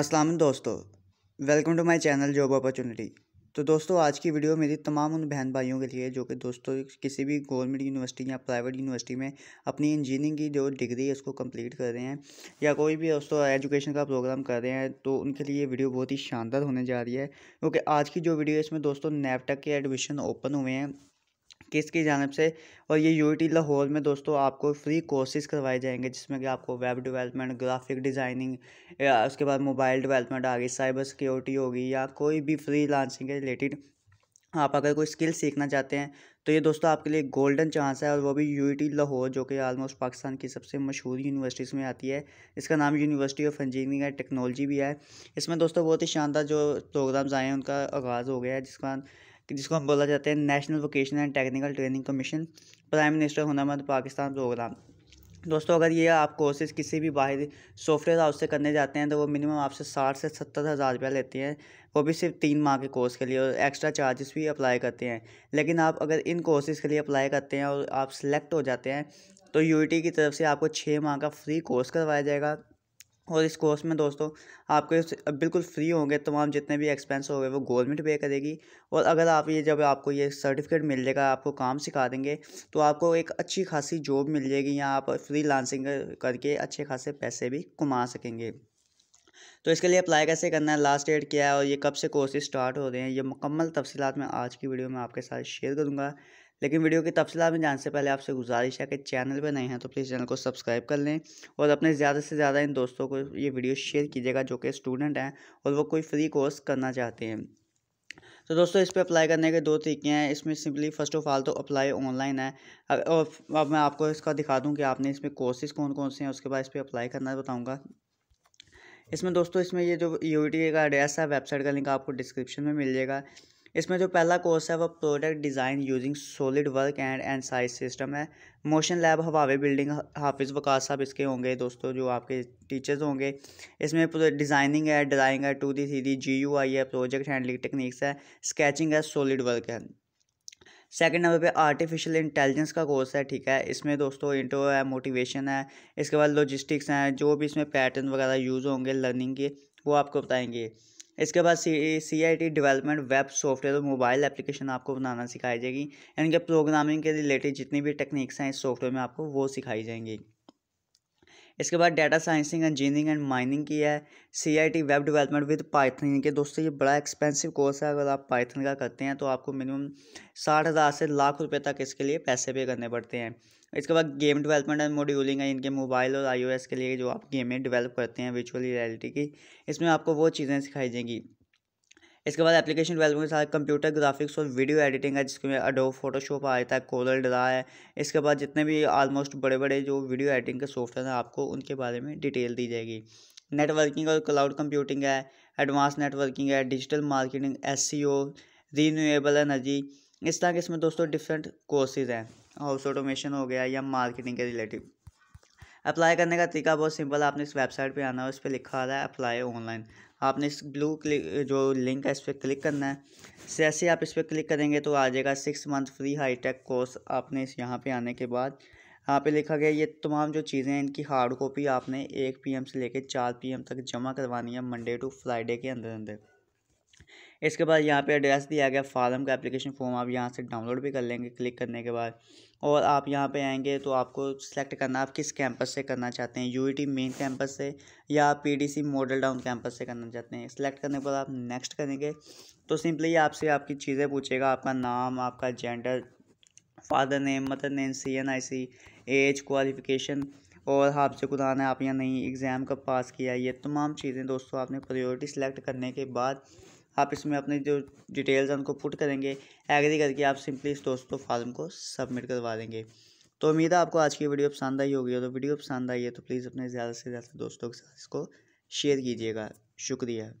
अस्सलाम दोस्तों welcome to my channel job opportunity तो दोस्तों आज की वीडियो मेरी तमाम उन बहन भाइयों के लिए जो कि दोस्तों किसी भी गवर्नमेंट यूनिवर्सिटी या प्राइवेट यूनिवर्सिटी में अपनी इंजीनियरिंग की जो डिग्री है उसको कंप्लीट कर रहे हैं या कोई भी दोस्तों एजुकेशन का प्रोग्राम कर रहे हैं तो उनके लिए वीडियो बहुत ही शानदार होने जा रही है क्योंकि आज की जो वीडियो है इसमें दोस्तों नैपटक के एडमिशन ओपन हुए हैं किसकी जानब से और ये यू टी लाहौर में दोस्तों आपको फ्री कोर्सेज़ करवाए जाएंगे जिसमें कि आपको वेब डेवलपमेंट ग्राफिक डिज़ाइनिंग या उसके बाद मोबाइल डेवलपमेंट आ गई साइबर सिक्योरिटी होगी या कोई भी फ्री लांसिंग के रिलेटेड आप अगर कोई स्किल सीखना चाहते हैं तो ये दोस्तों आपके लिए गोल्डन चांस है और वो भी यू लाहौर जो कि आलमोस्ट पाकिस्तान की सबसे मशहूर यूनिवर्सिटीज़ में आती है इसका नाम university of engineering and technology भी है इसमें दोस्तों बहुत ही शानदार जो प्रोग्राम्स आए हैं उनका आगाज़ हो गया है जिसका जिसको हम बोला जाते हैं national vocational and technical training commission prime minister हुनरमंद पाकिस्तान प्रोग्राम दोस्तों अगर ये आप कोर्सेज़ किसी भी बाहरी सॉफ्टवेयर हाउस से करने जाते हैं तो वो मिनिमम आपसे साठ से सत्तर हज़ार रुपया लेती हैं वो भी सिर्फ तीन माह के कोर्स के लिए और एक्स्ट्रा चार्जेस भी अप्लाई करते हैं लेकिन आप अगर इन कोर्सेज़ के लिए अप्लाई करते हैं और आप सिलेक्ट हो जाते हैं तो यू की तरफ से आपको छः माह का फ्री कोर्स करवाया जाएगा और इस कोर्स में दोस्तों आपके बिल्कुल फ्री होंगे तमाम तो जितने भी एक्सपेंस होंगे वो गवर्नमेंट पे करेगी और अगर आप ये जब आपको ये सर्टिफिकेट मिल जाएगा आपको काम सिखा देंगे तो आपको एक अच्छी खासी जॉब मिल जाएगी या आप फ्री लांसिंग करके अच्छे खासे पैसे भी कमा सकेंगे तो इसके लिए अप्लाई कैसे करना है लास्ट डेट क्या है और ये कब से कोर्सेज स्टार्ट हो रहे हैं ये मुकम्मल तफसीत मैं आज की वीडियो में आपके साथ शेयर करूँगा लेकिन वीडियो की तफसला में जान से पहले आपसे गुजारिश है कि चैनल पर नहीं है तो प्लीज़ चैनल को सब्सक्राइब कर लें और अपने ज़्यादा से ज़्यादा इन दोस्तों को ये वीडियो शेयर कीजिएगा जो कि स्टूडेंट हैं और वो कोई फ्री कोर्स करना चाहते हैं तो दोस्तों इस पर अप्लाई करने के दो तरीके हैं इसमें सिंपली फर्स्ट ऑफ ऑल तो अप्लाई ऑनलाइन है और अब मैं आपको इसका दिखा दूं कि आपने इसमें कोर्सेज़ कौन कौन से हैं उसके बाद इस पर अप्लाई करना बताऊंगा इसमें दोस्तों इसमें ये जो यू का एड्रेस है वेबसाइट का लिंक आपको डिस्क्रिप्शन में मिल जाएगा इसमें जो पहला कोर्स है वो product design using solid work and and size system है motion lab Huawei building Hafiz Waqas साहब इसके होंगे दोस्तों जो आपके टीचर्स होंगे इसमें डिज़ाइनिंग है ड्राइंग है two D three D G U I है प्रोजेक्ट हैंडलिंग टेक्निक्स है स्केचिंग है सॉलिड वर्क है सेकेंड नंबर पे आर्टिफिशियल इंटेलिजेंस का कोर्स है ठीक है इसमें दोस्तों इंटो है मोटिवेशन है इसके बाद लॉजिस्टिक्स हैं जो भी इसमें पैटर्न वगैरह यूज़ होंगे लर्निंग के वो आपको बताएंगे इसके बाद C I T development web software और मोबाइल एप्लीकेशन आपको बनाना सिखाई जाएगी यानी कि प्रोग्रामिंग के रिलेटेड जितनी भी टेक्निक्स हैं इस सॉफ्टवेयर में आपको वो सिखाई जाएंगी इसके बाद data sciencing engineering and mining की है C I T web development with Python के दोस्तों ये बड़ा एक्सपेंसिव कोर्स है अगर आप पाइथन का करते हैं तो आपको मिनिमम साठ हज़ार से लाख रुपए तक इसके लिए पैसे पे करने पड़ते हैं इसके बाद गेम डेवलपमेंट एंड मॉड्यूलिंग है इनके मोबाइल और आई के लिए जो आप गेमें डेवलप करते हैं विचुअल रियलिटी की इसमें आपको वो चीज़ें सिखाई जाएंगी इसके बाद एप्लीकेशन डेवलपमेंट के साथ कंप्यूटर ग्राफिक्स और वीडियो एडिटिंग है में अडो फोटोशॉप आ जाता है कोरल ड्रा है इसके बाद जितने भी आलमोस्ट बड़े बड़े जो वीडियो एडिटिंग के सॉफ्टवेयर हैं आपको उनके बारे में डिटेल दी जाएगी नेटवर्किंग और क्लाउड कंप्यूटिंग है एडवांस नेटवर्किंग है digital marketing S C O energy इस तरह के इसमें दोस्तों डिफरेंट कोर्सेज हैं हाउस ऑटोमेशन हो गया या मार्केटिंग के रिलेटिव अप्लाई करने का तरीका बहुत सिंपल है आपने इस वेबसाइट पे आना है उस पर लिखा आ रहा है अप्लाई ऑनलाइन आपने इस ब्लू क्लिक जो लिंक है इस पर क्लिक करना है जैसे आप इस पर क्लिक करेंगे तो आ जाएगा six month free hitech course आपने इस यहाँ पर आने के बाद यहाँ पे लिखा गया ये तमाम जो चीज़ें हैं इनकी हार्ड कॉपी आपने एक पीएम से लेकर चार पीएम तक जमा करवानी है मंडे टू फ्राइडे के अंदर अंदर इसके बाद यहाँ पे एड्रेस दिया गया फार्म का एप्लीकेशन फॉर्म आप यहाँ से डाउनलोड भी कर लेंगे क्लिक करने के बाद और आप यहाँ पे आएंगे तो आपको सिलेक्ट करना आप किस कैंपस से करना चाहते हैं यू मेन कैंपस से या पीडीसी मॉडल डाउन कैंपस से करना चाहते हैं सिलेक्ट करने के बाद आप नेक्स्ट करेंगे तो सिंपली आपसे आपकी चीज़ें पूछेगा आपका नाम आपका gender father name mother name C N I C age qualification और आपसे कुरान है आप या नहीं एग्ज़ाम कब पास किया ये तमाम चीज़ें दोस्तों आपने प्रायोरिटी सेलेक्ट करने के बाद आप इसमें अपनी जो डिटेल्स हैं उनको पुट करेंगे एग्री करके आप सिंपली इस दोस्तों फार्म को सबमिट करवा देंगे तो उम्मीद है आपको आज की वीडियो पसंद आई होगी और तो वीडियो पसंद आई है तो प्लीज़ अपने ज़्यादा से ज़्यादा दोस्तों के साथ इसको शेयर कीजिएगा शुक्रिया